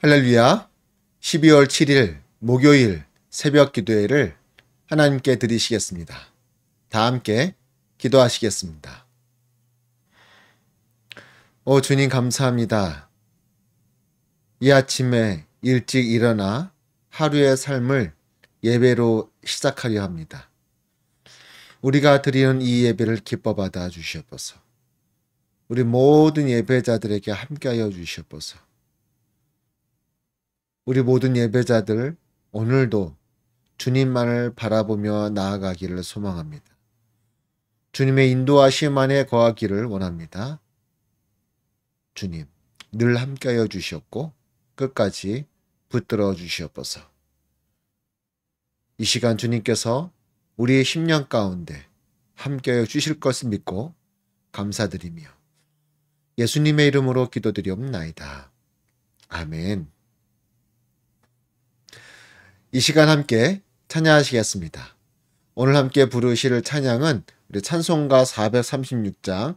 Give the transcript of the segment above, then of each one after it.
할렐루야 12월 7일 목요일 새벽 기도회를 하나님께 드리시겠습니다. 다 함께 기도하시겠습니다. 오 주님 감사합니다. 이 아침에 일찍 일어나 하루의 삶을 예배로 시작하려 합니다. 우리가 드리는 이 예배를 기뻐 받아 주시옵소서. 우리 모든 예배자들에게 함께하여 주시옵소서. 우리 모든 예배자들 오늘도 주님만을 바라보며 나아가기를 소망합니다. 주님의 인도하심 안에 거하기를 원합니다. 주님, 늘 함께하여 주시고 끝까지 붙들어 주시옵소서. 이 시간 주님께서 우리의 10년 가운데 함께하여 주실 것을 믿고 감사드리며 예수님의 이름으로 기도드리옵나이다. 아멘. 이 시간 함께 찬양하시겠습니다. 오늘 함께 부르실 찬양은 우리 찬송가 436장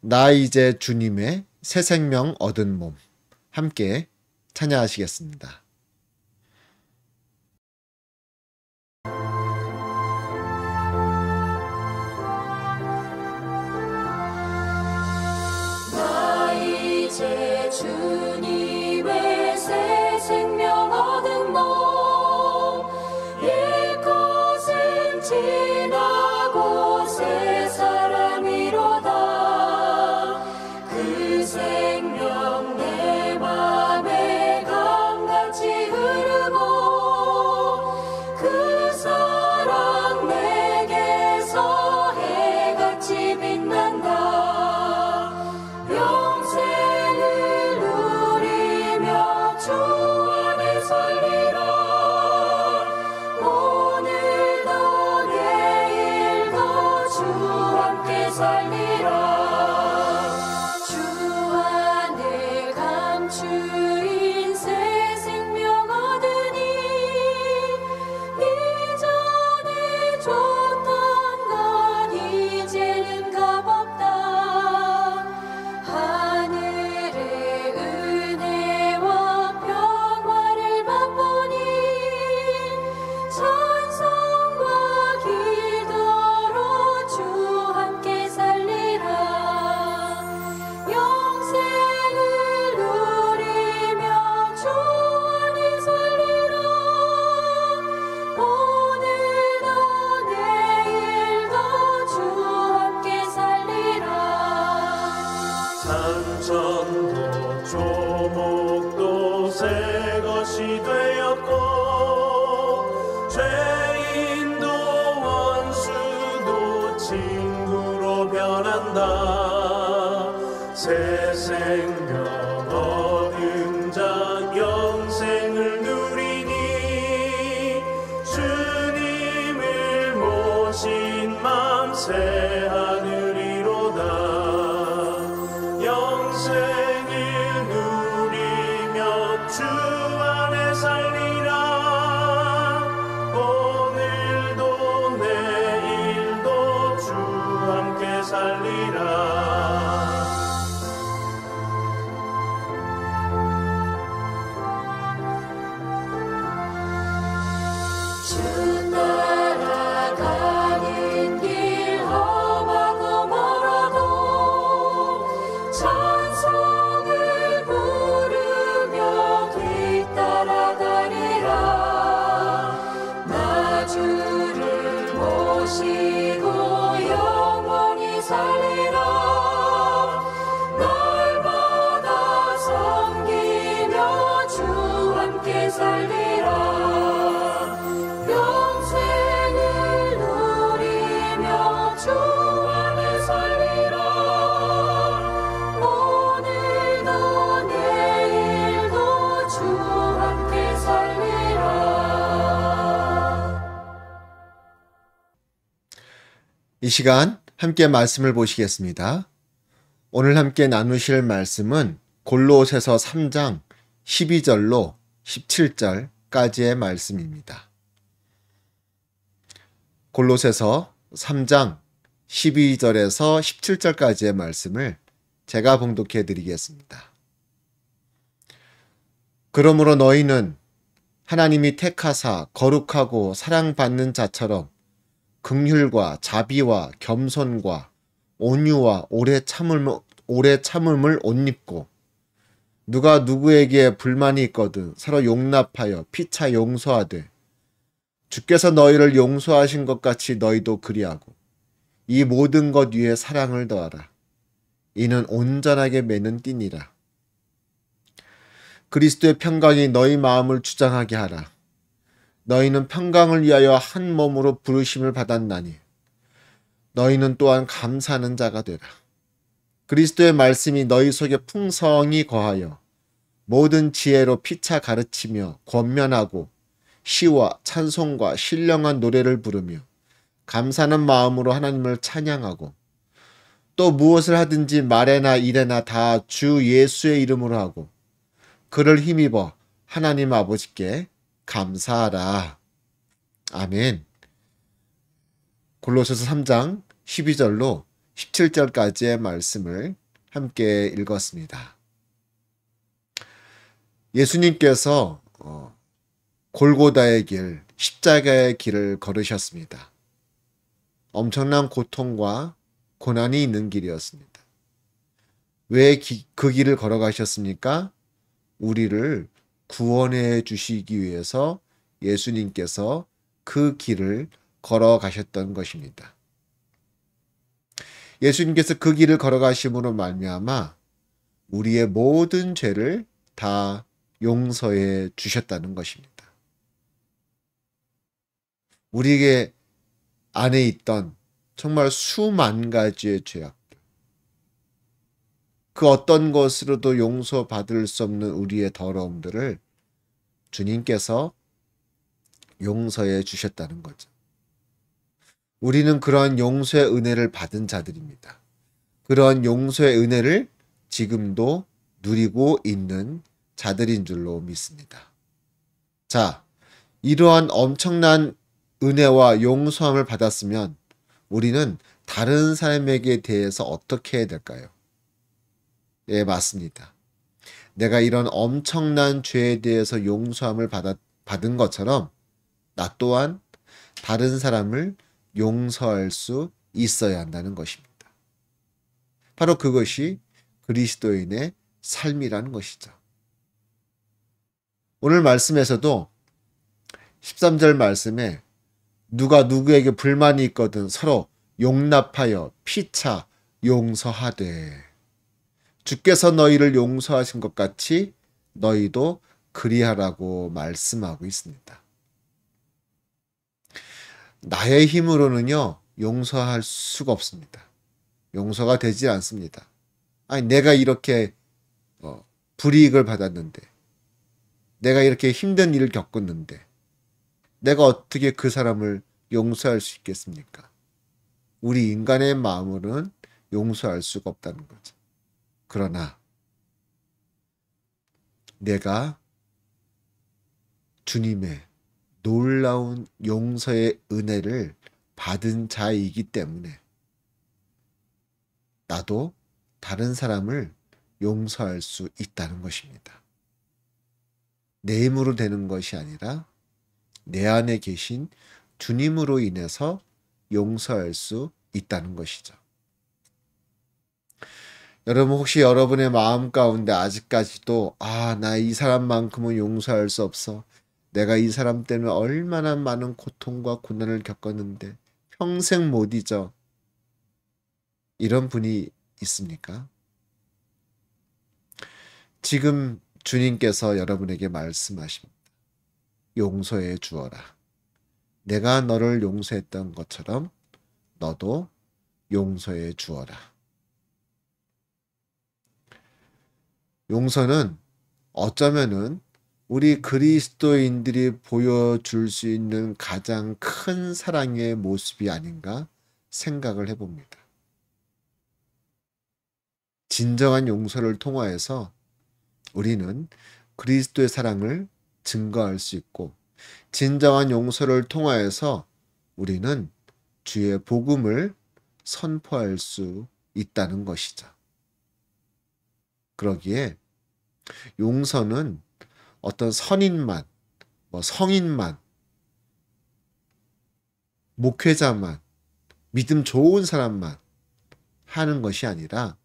나 이제 주님의 새 생명 얻은 몸 함께 찬양하시겠습니다. name. 시간 함께 말씀을 보시겠습니다. 오늘 함께 나누실 말씀은 골로새서 3장 12절로 17절까지의 말씀입니다. 골로새서 3장 12절에서 17절까지의 말씀을 제가 봉독해 드리겠습니다. 그러므로 너희는 하나님이 택하사 거룩하고 사랑받는 자처럼 긍휼과 자비와 겸손과 온유와 오래 참음 오래 참음을 옷 입고 누가 누구에게 불만이 있거든 서로 용납하여 피차 용서하되 주께서 너희를 용서하신 것 같이 너희도 그리하고 이 모든 것 위에 사랑을 더하라 이는 온전하게 매는 띠니라 그리스도의 평강이 너희 마음을 주장하게 하라 너희는 평강을 위하여 한 몸으로 부르심을 받았나니 너희는 또한 감사하는 자가 되라. 그리스도의 말씀이 너희 속에 풍성히 거하여 모든 지혜로 피차 가르치며 권면하고 시와 찬송과 신령한 노래를 부르며 감사는 하 마음으로 하나님을 찬양하고 또 무엇을 하든지 말에나 일에나 다 주 예수의 이름으로 하고 그를 힘입어 하나님 아버지께 감사하라. 아멘. 골로새서 3장 12절로 17절까지의 말씀을 함께 읽었습니다. 예수님께서 어, 골고다의 길, 십자가의 길을 걸으셨습니다. 엄청난 고통과 고난이 있는 길이었습니다. 왜 그 길을 걸어가셨습니까? 우리를 구원해 주시기 위해서 예수님께서 그 길을 걸어가셨던 것입니다. 예수님께서 그 길을 걸어가심으로 말미암아 우리의 모든 죄를 다 용서해 주셨다는 것입니다. 우리에게 안에 있던 정말 수만 가지의 죄악, 그 어떤 것으로도 용서받을 수 없는 우리의 더러움들을 주님께서 용서해 주셨다는 거죠. 우리는 그러한 용서의 은혜를 받은 자들입니다. 그러한 용서의 은혜를 지금도 누리고 있는 자들인 줄로 믿습니다. 자, 이러한 엄청난 은혜와 용서함을 받았으면 우리는 다른 사람에게 대해서 어떻게 해야 될까요? 예, 맞습니다. 내가 이런 엄청난 죄에 대해서 용서함을 받아, 받은 것처럼 나 또한 다른 사람을 용서할 수 있어야 한다는 것입니다. 바로 그것이 그리스도인의 삶이라는 것이죠. 오늘 말씀에서도 13절 말씀에 누가 누구에게 불만이 있거든 서로 용납하여 피차 용서하되 주께서 너희를 용서하신 것 같이 너희도 그리하라고 말씀하고 있습니다. 나의 힘으로는요, 용서할 수가 없습니다. 용서가 되지 않습니다. 아니, 내가 이렇게 어, 불이익을 받았는데, 내가 이렇게 힘든 일을 겪었는데, 내가 어떻게 그 사람을 용서할 수 있겠습니까? 우리 인간의 마음으로는 용서할 수가 없다는 거죠. 그러나 내가 주님의 놀라운 용서의 은혜를 받은 자이기 때문에 나도 다른 사람을 용서할 수 있다는 것입니다. 내 힘으로 되는 것이 아니라 내 안에 계신 주님으로 인해서 용서할 수 있다는 것이죠. 여러분 혹시 여러분의 마음 가운데 아직까지도 아, 나 이 사람만큼은 용서할 수 없어. 내가 이 사람 때문에 얼마나 많은 고통과 고난을 겪었는데 평생 못 잊어. 이런 분이 있습니까? 지금 주님께서 여러분에게 말씀하십니다. 용서해 주어라. 내가 너를 용서했던 것처럼 너도 용서해 주어라. 용서는 어쩌면은 우리 그리스도인들이 보여줄 수 있는 가장 큰 사랑의 모습이 아닌가 생각을 해봅니다. 진정한 용서를 통하여서 우리는 그리스도의 사랑을 증거할 수 있고, 진정한 용서를 통하여서 우리는 주의 복음을 선포할 수 있다는 것이죠. 그러기에 용서는 어떤 선인만, 뭐 성인만, 목회자만, 믿음 좋은 사람만 하는 것이 아니라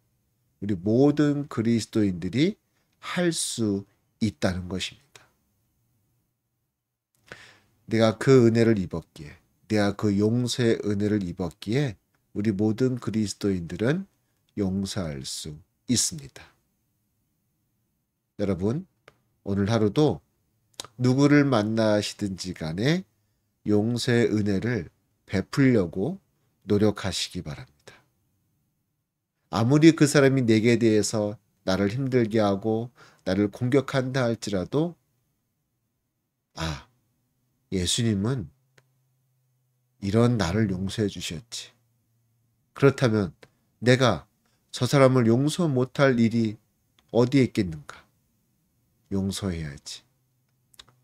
우리 모든 그리스도인들이 할 수 있다는 것입니다. 내가 그 은혜를 입었기에, 내가 그 용서의 은혜를 입었기에 우리 모든 그리스도인들은 용서할 수 있습니다. 여러분, 오늘 하루도 누구를 만나시든지 간에 용서의 은혜를 베풀려고 노력하시기 바랍니다. 아무리 그 사람이 내게 대해서 나를 힘들게 하고 나를 공격한다 할지라도 아, 예수님은 이런 나를 용서해 주셨지. 그렇다면 내가 저 사람을 용서 못할 일이 어디에 있겠는가? 용서해야지.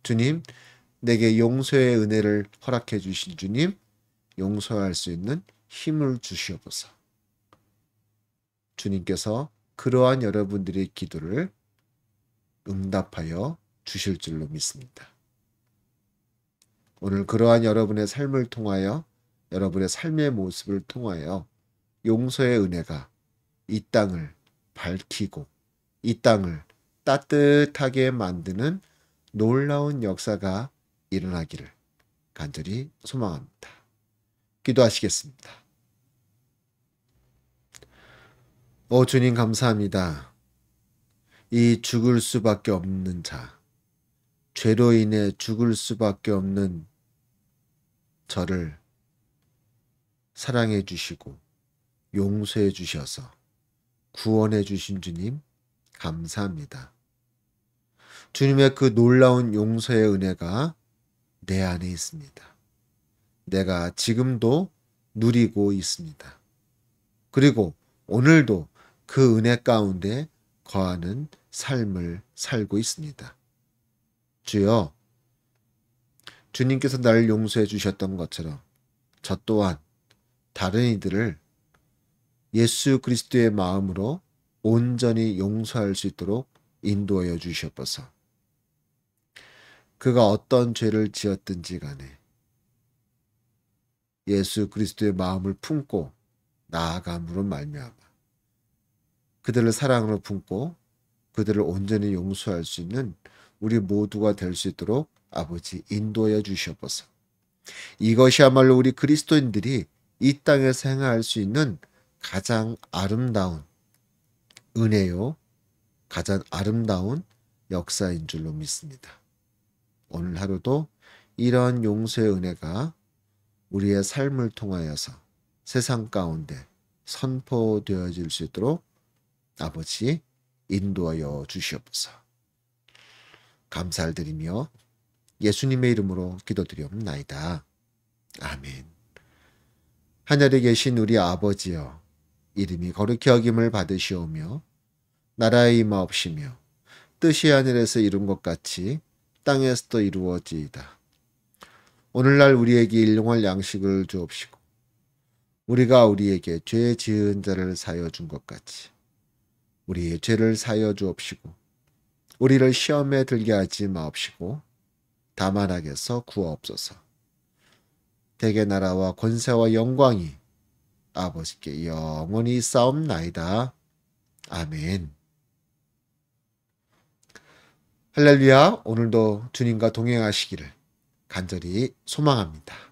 주님, 내게 용서의 은혜를 허락해 주신 주님, 용서할 수 있는 힘을 주시옵소서. 주님께서 그러한 여러분들의 기도를 응답하여 주실 줄로 믿습니다. 오늘 그러한 여러분의 삶을 통하여 여러분의 삶의 모습을 통하여 용서의 은혜가 이 땅을 밝히고 이 땅을 따뜻하게 만드는 놀라운 역사가 일어나기를 간절히 소망합니다. 기도하시겠습니다. 오 주님 감사합니다. 이 죽을 수밖에 없는 자, 죄로 인해 죽을 수밖에 없는 저를 사랑해 주시고 용서해 주셔서 구원해 주신 주님 감사합니다. 주님의 그 놀라운 용서의 은혜가 내 안에 있습니다. 내가 지금도 누리고 있습니다. 그리고 오늘도 그 은혜 가운데 거하는 삶을 살고 있습니다. 주여, 주님께서 나 용서해 주셨던 것처럼 저 또한 다른 이들을 예수 그리스도의 마음으로 온전히 용서할 수 있도록 인도하여 주시옵소서. 그가 어떤 죄를 지었든지 간에 예수 그리스도의 마음을 품고 나아감으로 말미암아 그들을 사랑으로 품고 그들을 온전히 용서할 수 있는 우리 모두가 될 수 있도록 아버지 인도하여 주시옵소서. 이것이야말로 우리 그리스도인들이 이 땅에서 행할 수 있는 가장 아름다운 은혜요. 가장 아름다운 역사인 줄로 믿습니다. 오늘 하루도 이런 용서의 은혜가 우리의 삶을 통하여서 세상 가운데 선포되어질 수 있도록 아버지 인도하여 주시옵소서. 감사를 드리며 예수님의 이름으로 기도드리옵나이다. 아멘. 하늘에 계신 우리 아버지여 이름이 거룩히 여김을 받으시오며 나라의 임하옵시며 뜻이 하늘에서 이룬 것 같이 땅에서도 이루어지이다. 오늘날 우리에게 일용할 양식을 주옵시고 우리가 우리에게 죄 지은 자를 사여 준 것 같이 우리의 죄를 사여 주옵시고 우리를 시험에 들게 하지 마옵시고 다만 악에서 구하옵소서. 대개 나라와 권세와 영광이 아버지께 영원히 싸움나이다. 아멘. 할렐루야, 오늘도 주님과 동행하시기를 간절히 소망합니다.